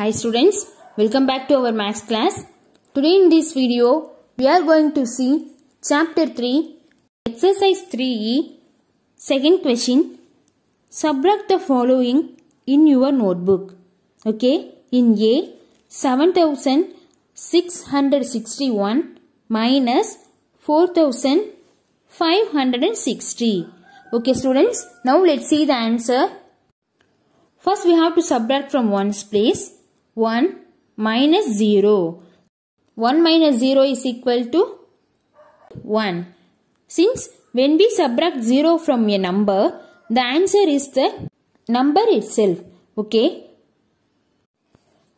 Hi students, welcome back to our maths class. Today in this video, we are going to see chapter 3, exercise 3e, second question, subtract the following in your notebook. Okay, in A, 7661 minus 4560. Okay students, now let's see the answer. First we have to subtract from ones place. 1 minus 0. 1 minus 0 is equal to 1. Since when we subtract 0 from a number, the answer is the number itself. Okay.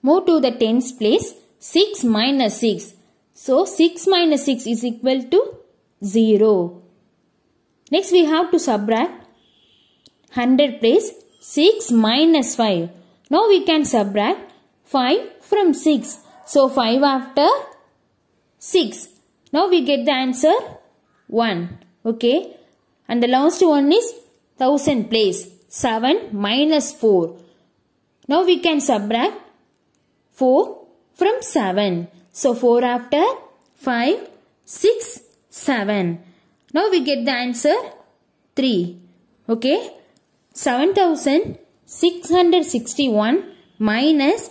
Move to the tens place. 6 minus 6. So 6 minus 6 is equal to 0. Next we have to subtract 100 place 6 minus 5. Now we can subtract 5 from 6. So 5 after 6. Now we get the answer 1. Okay. And the last one is 1000 place. 7 minus 4. Now we can subtract 4 from 7. So 4 after 5, 6, 7. Now we get the answer 3. Okay. 7661 minus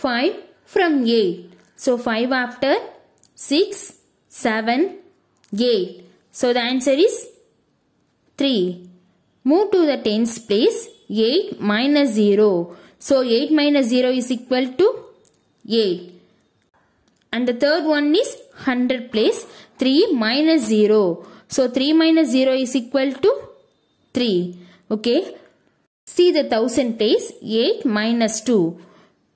5 from 8. So 5 after 6, 7, 8. So the answer is 3. Move to the tens place 8 minus 0. So 8 minus 0 is equal to 8. And the third one is 100 place 3 minus 0. So 3 minus 0 is equal to 3. Okay. See the 1000 place 8 minus 2.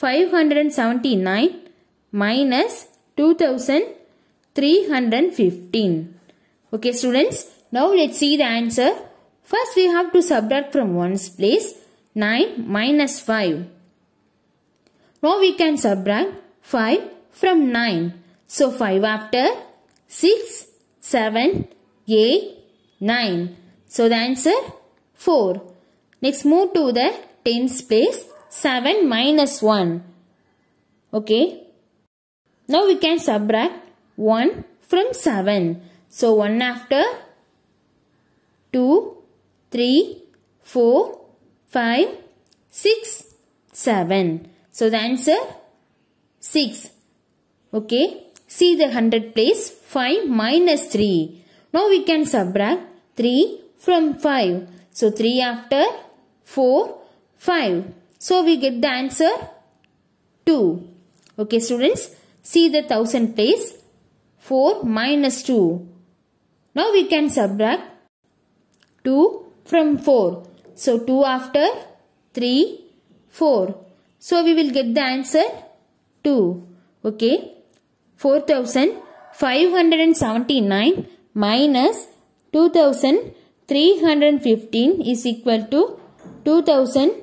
579 minus 2315. Okay students, now let's see the answer. First we have to subtract from 1's place 9 minus 5. Now we can subtract 5 from 9. So 5 after 6, 7, 8, 9. So the answer 4. Next move to the tens place. 7 minus 1. Okay. Now we can subtract 1 from 7. So 1 after 2, 3, 4, 5, 6, 7. So the answer 6. Okay. See the 100 place 5 minus 3. Now we can subtract 3 from 5. So 3 after 4, 5. So we get the answer 2. Okay students, see the thousand place 4 minus 2. Now we can subtract 2 from 4. So 2 after 3, 4. So we will get the answer 2. Okay. 4579 minus 2315 is equal to 2000.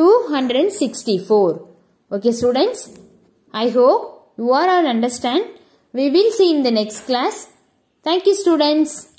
264. Okay students, I hope you all understand. We will see in the next class. Thank you students.